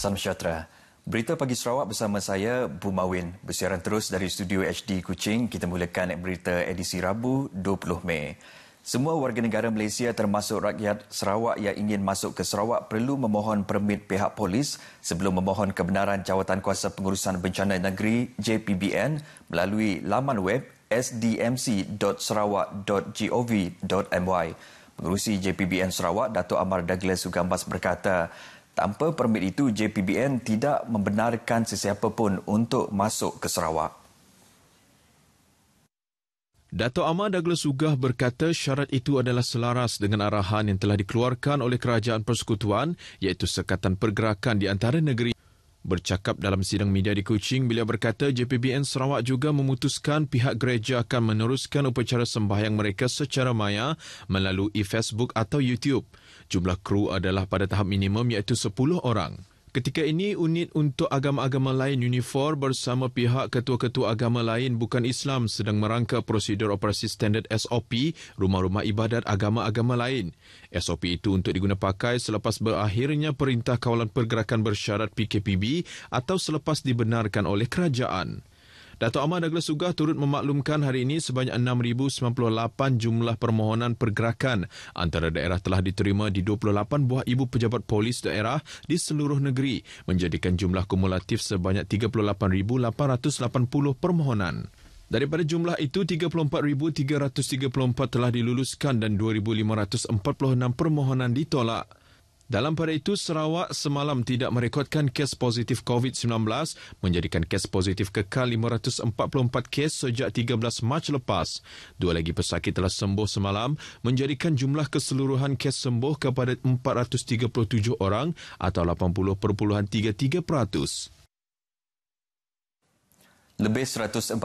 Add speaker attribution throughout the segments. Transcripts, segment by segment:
Speaker 1: Salam sejahtera. Berita Pagi Sarawak bersama saya, Bumawin. Bersiaran terus dari Studio HD Kuching, kita mulakan berita edisi Rabu 20 Mei. Semua warga negara Malaysia termasuk rakyat Sarawak yang ingin masuk ke Sarawak perlu memohon permit pihak polis sebelum memohon kebenaran jawatan kuasa pengurusan bencana negeri JPBN melalui laman web sdmc.sarawak.gov.my. Pengurusi JPBN Sarawak, Dato' Amar Douglas Sugambas berkata, Tanpa permit itu, JPBN tidak membenarkan sesiapa pun untuk masuk ke Sarawak.
Speaker 2: Dato' Amar Douglas Sugah berkata syarat itu adalah selaras dengan arahan yang telah dikeluarkan oleh Kerajaan Persekutuan iaitu Sekatan Pergerakan di antara negeri. Bercakap dalam sidang media di Kuching, beliau berkata JPBN Sarawak juga memutuskan pihak gereja akan meneruskan upacara sembahyang mereka secara maya melalui Facebook atau YouTube. Jumlah kru adalah pada tahap minimum iaitu 10 orang. Ketika ini, unit untuk agama-agama lain Unifor bersama pihak ketua-ketua agama lain bukan Islam sedang merangka prosedur operasi standard SOP rumah-rumah ibadat agama-agama lain. SOP itu untuk digunapakai selepas berakhirnya Perintah Kawalan Pergerakan Bersyarat PKPB atau selepas dibenarkan oleh kerajaan. Datuk Ahmad Douglas Sugah turut memaklumkan hari ini sebanyak 6,098 jumlah permohonan pergerakan antara daerah telah diterima di 28 buah ibu pejabat polis daerah di seluruh negeri menjadikan jumlah kumulatif sebanyak 38,880 permohonan. Daripada jumlah itu, 34,334 telah diluluskan dan 2,546 permohonan ditolak. Dalam pada itu, Sarawak semalam tidak merekodkan kes positif COVID-19 menjadikan kes positif kekal 544 kes sejak 13 Mac lepas. Dua lagi pesakit telah sembuh semalam menjadikan jumlah keseluruhan kes sembuh kepada 437 orang atau 80.33 peratus.
Speaker 1: Lebih 146,000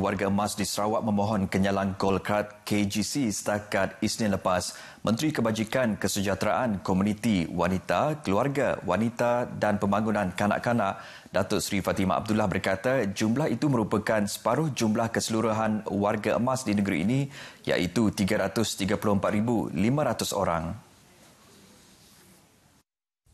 Speaker 1: warga emas di Sarawak memohon kenyalan Golkart KGC setakat Isnin lepas. Menteri Kebajikan Kesejahteraan Komuniti Wanita, Keluarga Wanita dan Pembangunan Kanak-Kanak, Datuk Seri Fatimah Abdullah berkata jumlah itu merupakan separuh jumlah keseluruhan warga emas di negeri ini iaitu 334,500 orang.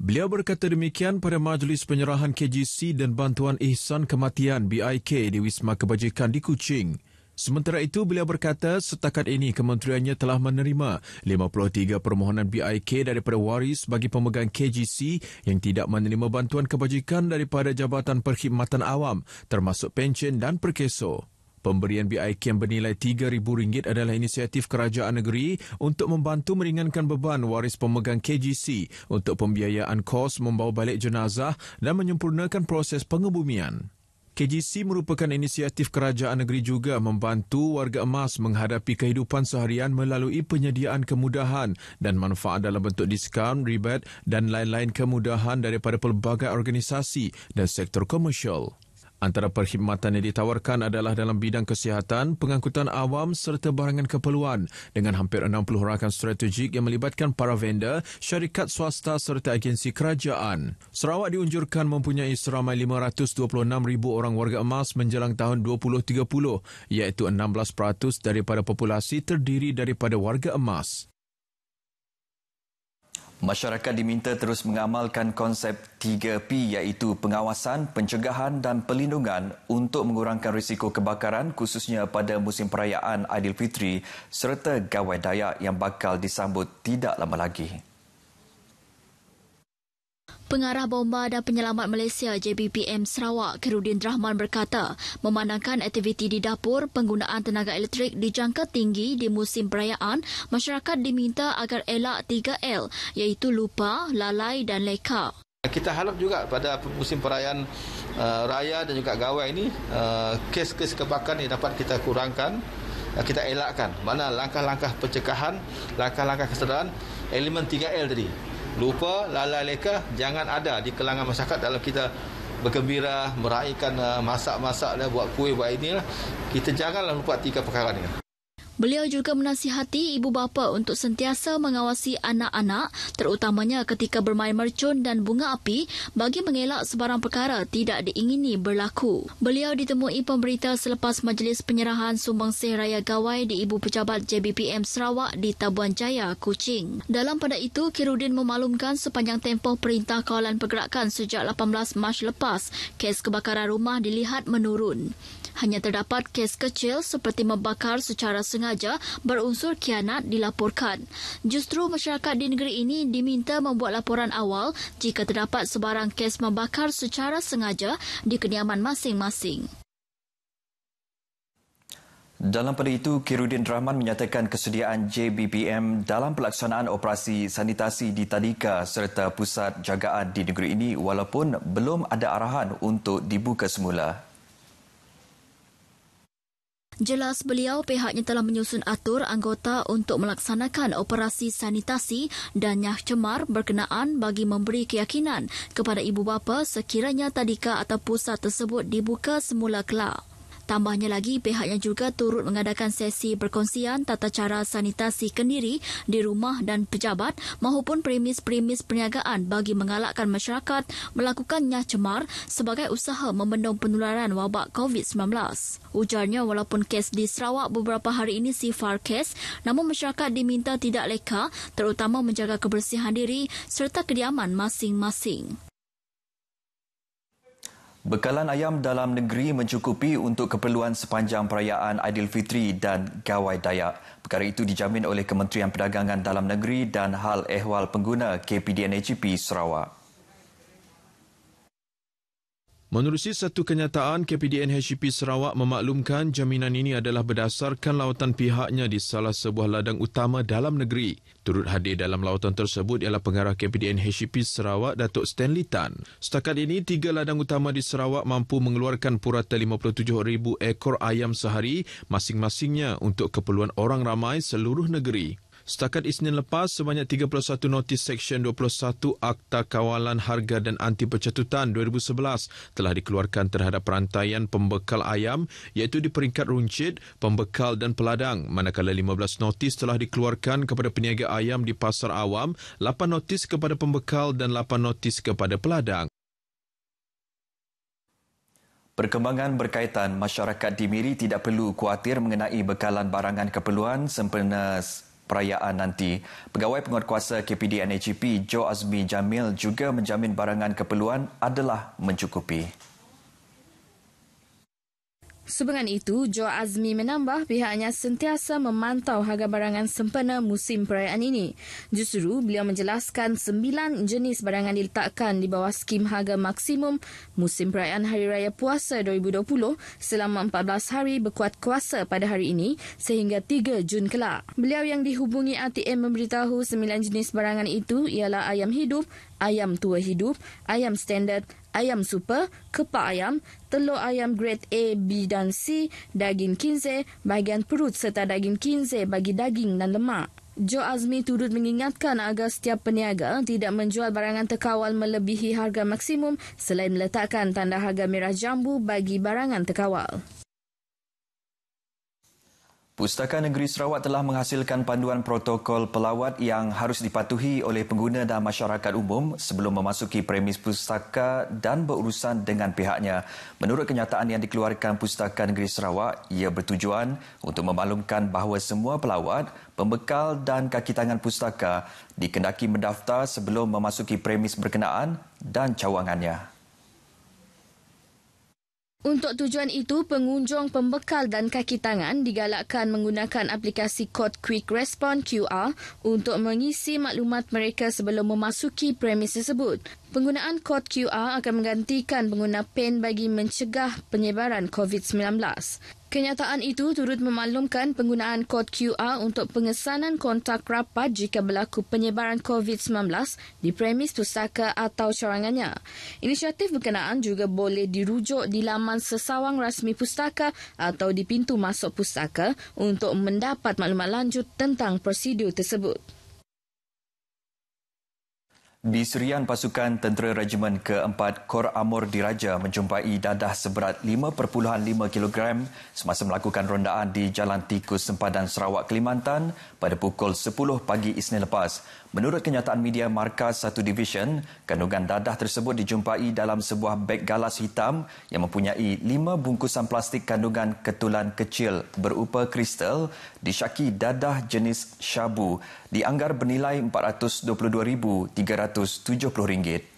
Speaker 2: Beliau berkata demikian pada majlis penyerahan KGC dan bantuan ihsan kematian BIK di Wisma Kebajikan di Kuching. Sementara itu, beliau berkata setakat ini kementeriannya telah menerima 53 permohonan BIK daripada waris bagi pemegang KGC yang tidak menerima bantuan kebajikan daripada Jabatan Perkhidmatan Awam termasuk pencen dan perkeso. Pemberian BIK yang bernilai RM3,000 adalah inisiatif kerajaan negeri untuk membantu meringankan beban waris pemegang KGC untuk pembiayaan kos membawa balik jenazah dan menyempurnakan proses pengebumian. KGC merupakan inisiatif kerajaan negeri juga membantu warga emas menghadapi kehidupan seharian melalui penyediaan kemudahan dan manfaat dalam bentuk diskaun, rebate dan lain-lain kemudahan daripada pelbagai organisasi dan sektor komersial. Antara perkhidmatan yang ditawarkan adalah dalam bidang kesihatan, pengangkutan awam serta barangan keperluan dengan hampir 60 rakan strategik yang melibatkan para vendor, syarikat swasta serta agensi kerajaan. Sarawak diunjurkan mempunyai seramai 526,000 orang warga emas menjelang tahun 2030 iaitu 16% daripada populasi terdiri daripada warga emas.
Speaker 1: Masyarakat diminta terus mengamalkan konsep 3P iaitu pengawasan, pencegahan dan pelindungan untuk mengurangkan risiko kebakaran khususnya pada musim perayaan Aidilfitri serta gawai dayak yang bakal disambut tidak lama lagi.
Speaker 3: Pengarah Bomba dan Penyelamat Malaysia JBPM Sarawak Kerudin Rahman berkata, memandangkan aktiviti di dapur, penggunaan tenaga elektrik dijangka tinggi di musim perayaan, masyarakat diminta agar elak 3L iaitu lupa, lalai dan leka.
Speaker 2: Kita harap juga pada musim perayaan uh, raya dan juga gawai ini, uh, kes-kes kebakaran ini dapat kita kurangkan uh, kita elakkan mana langkah-langkah pencegahan langkah-langkah kesedaran elemen 3L tadi lupa lalai leka jangan ada di kelangan masyarakat dalam kita bergembira meraihkan uh, masak-masak buat kuih buat inilah kita janganlah lupa tiga perkara ni
Speaker 3: Beliau juga menasihati ibu bapa untuk sentiasa mengawasi anak-anak terutamanya ketika bermain mercun dan bunga api bagi mengelak sebarang perkara tidak diingini berlaku. Beliau ditemui pemberita selepas majlis penyerahan sumbangsih raya gawai di Ibu Pejabat JBPM Sarawak di Tabuan Jaya, Kuching. Dalam pada itu, Kirudin memaklumkan sepanjang tempoh perintah kawalan pergerakan sejak 18 Mac lepas, kes kebakaran rumah dilihat menurun hanya terdapat kes kecil seperti membakar secara sengaja berunsur kianat dilaporkan. Justru masyarakat di negeri ini diminta membuat laporan awal jika terdapat sebarang kes membakar secara sengaja di kediaman masing-masing.
Speaker 1: Dalam pada itu, Kirudin Rahman menyatakan kesediaan JBPM dalam pelaksanaan operasi sanitasi di Tadika serta pusat jagaan di negeri ini walaupun belum ada arahan untuk dibuka semula.
Speaker 3: Jelas beliau pihaknya telah menyusun atur anggota untuk melaksanakan operasi sanitasi dan nyah cemar berkenaan bagi memberi keyakinan kepada ibu bapa sekiranya tadika atau pusat tersebut dibuka semula kelak. Tambahnya lagi, pihaknya juga turut mengadakan sesi perkongsian tata cara sanitasi kendiri di rumah dan pejabat maupun premis-premis perniagaan bagi mengalakkan masyarakat melakukannya cemar sebagai usaha membendung penularan wabak COVID-19. Ujarnya, walaupun kes di Sarawak beberapa hari ini sifar kes, namun masyarakat diminta tidak leka terutama menjaga kebersihan diri serta kediaman masing-masing.
Speaker 1: Bekalan ayam dalam negeri mencukupi untuk keperluan sepanjang perayaan Aidilfitri dan gawai Dayak. Perkara itu dijamin oleh Kementerian Perdagangan Dalam Negeri dan Hal Ehwal Pengguna KPDNHP
Speaker 2: Sarawak. Menerusi satu kenyataan, KPDN HCP Sarawak memaklumkan jaminan ini adalah berdasarkan lautan pihaknya di salah sebuah ladang utama dalam negeri. Turut hadir dalam lautan tersebut ialah pengarah KPDN HCP Sarawak, Datuk Stanley Tan. Setakat ini, tiga ladang utama di Sarawak mampu mengeluarkan purata 57,000 ekor ayam sehari masing-masingnya untuk keperluan orang ramai seluruh negeri. Setakat Isnin lepas, sebanyak 31 notis Seksyen 21 Akta Kawalan Harga dan Anti Pencatutan 2011 telah dikeluarkan terhadap perantaian pembekal ayam iaitu di peringkat runcit, pembekal dan peladang. Manakala 15 notis telah dikeluarkan kepada peniaga ayam di pasar awam, 8 notis kepada pembekal dan 8 notis kepada peladang. Perkembangan
Speaker 1: berkaitan masyarakat di Miri tidak perlu kuatir mengenai bekalan barangan keperluan sempena perayaan nanti. Pegawai penguatkuasa KPD NHGP Joe Azmi Jamil juga menjamin barangan keperluan adalah mencukupi.
Speaker 4: Sebenarnya itu, Jo Azmi menambah pihaknya sentiasa memantau harga barangan sempena musim perayaan ini. Justru beliau menjelaskan sembilan jenis barangan diletakkan di bawah skim harga maksimum musim perayaan Hari Raya Puasa 2020 selama 14 hari berkuat kuasa pada hari ini sehingga 3 Jun kelak. Beliau yang dihubungi ATM memberitahu sembilan jenis barangan itu ialah ayam hidup, ayam tua hidup, ayam standard, ayam super, kepak ayam, telur ayam grade A, B dan C, daging kinze, bahagian perut serta daging kinze bagi daging dan lemak. Jo Azmi turut mengingatkan agar setiap peniaga tidak menjual barangan terkawal melebihi harga maksimum selain meletakkan tanda harga merah jambu bagi barangan terkawal.
Speaker 1: Pustaka Negeri Sarawak telah menghasilkan panduan protokol pelawat yang harus dipatuhi oleh pengguna dan masyarakat umum sebelum memasuki premis pustaka dan berurusan dengan pihaknya. Menurut kenyataan yang dikeluarkan Pustaka Negeri Sarawak, ia bertujuan untuk memaklumkan bahawa semua pelawat, pembekal dan kaki tangan pustaka dikendaki mendaftar sebelum memasuki premis berkenaan dan cawangannya.
Speaker 4: Untuk tujuan itu, pengunjung pembekal dan kaki tangan digalakkan menggunakan aplikasi Code Quick Response QR untuk mengisi maklumat mereka sebelum memasuki premis tersebut. Penggunaan kod QR akan menggantikan pengguna pen bagi mencegah penyebaran COVID-19. Kenyataan itu turut memaklumkan penggunaan kod QR untuk pengesanan kontak rapat jika berlaku penyebaran COVID-19 di premis pusaka atau corangannya. Inisiatif berkenaan juga boleh dirujuk di laman sesawang rasmi pusaka atau di pintu masuk pusaka untuk mendapat maklumat lanjut tentang prosedur tersebut.
Speaker 1: Di Surian, pasukan tentera Regimen ke-4 Kor Amor Diraja menjumpai dadah seberat 5.5 kg semasa melakukan rondaan di Jalan Tikus Sempadan Sarawak, Kelimantan pada pukul 10 pagi Isnin lepas. Menurut kenyataan media Markas Satu Division, kandungan dadah tersebut dijumpai dalam sebuah beg galas hitam yang mempunyai 5 bungkusan plastik kandungan ketulan kecil berupa kristal disyaki dadah jenis syabu dianggar bernilai RM422,370.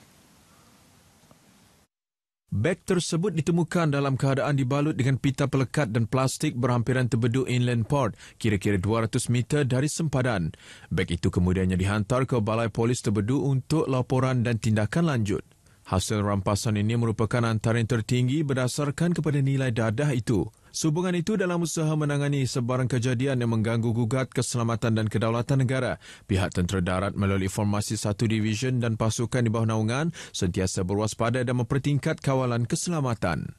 Speaker 2: Beg tersebut ditemukan dalam keadaan dibalut dengan pita pelekat dan plastik berhampiran tebedu Inland Port, kira-kira 200 meter dari sempadan. Beg itu kemudiannya dihantar ke Balai Polis Tebedu untuk laporan dan tindakan lanjut. Hasil rampasan ini merupakan antara yang tertinggi berdasarkan kepada nilai dadah itu. Sehubungan itu dalam usaha menangani sebarang kejadian yang mengganggu gugat keselamatan dan kedaulatan negara. Pihak tentera darat melalui formasi satu division dan pasukan di bawah naungan sentiasa berwaspada dan mempertingkat kawalan keselamatan.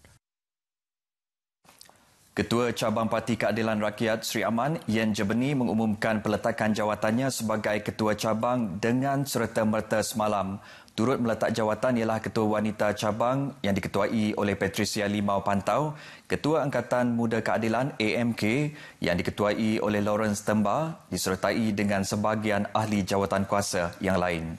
Speaker 1: Ketua Cabang Parti Keadilan Rakyat Sri Aman, Yen Jebeni mengumumkan peletakan jawatannya sebagai Ketua Cabang dengan serta merta semalam turut meletak jawatan ialah Ketua Wanita Cabang yang diketuai oleh Patricia Limau Pantau, Ketua Angkatan Muda Keadilan AMK yang diketuai oleh Lawrence Temba disertai dengan sebahagian ahli jawatan kuasa yang lain.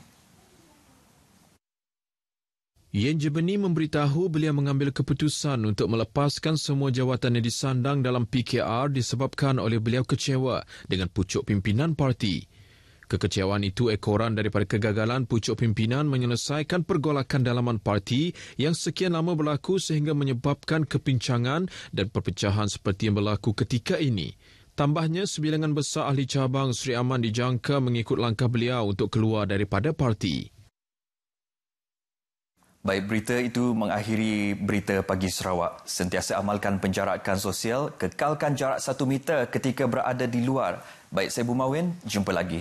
Speaker 2: Yen Jebeni memberitahu beliau mengambil keputusan untuk melepaskan semua jawatan yang disandang dalam PKR disebabkan oleh beliau kecewa dengan pucuk pimpinan parti. Kekecewaan itu ekoran daripada kegagalan pucuk pimpinan menyelesaikan pergolakan dalaman parti yang sekian lama berlaku sehingga menyebabkan kepincangan dan perpecahan seperti yang berlaku ketika ini. Tambahnya, sebilangan besar ahli cabang Sri Aman dijangka mengikut langkah beliau untuk keluar daripada parti.
Speaker 1: Baik berita itu mengakhiri berita pagi Sarawak. Sentiasa amalkan penjarakan sosial, kekalkan jarak satu meter ketika berada di luar. Baik saya Bumawin, jumpa lagi.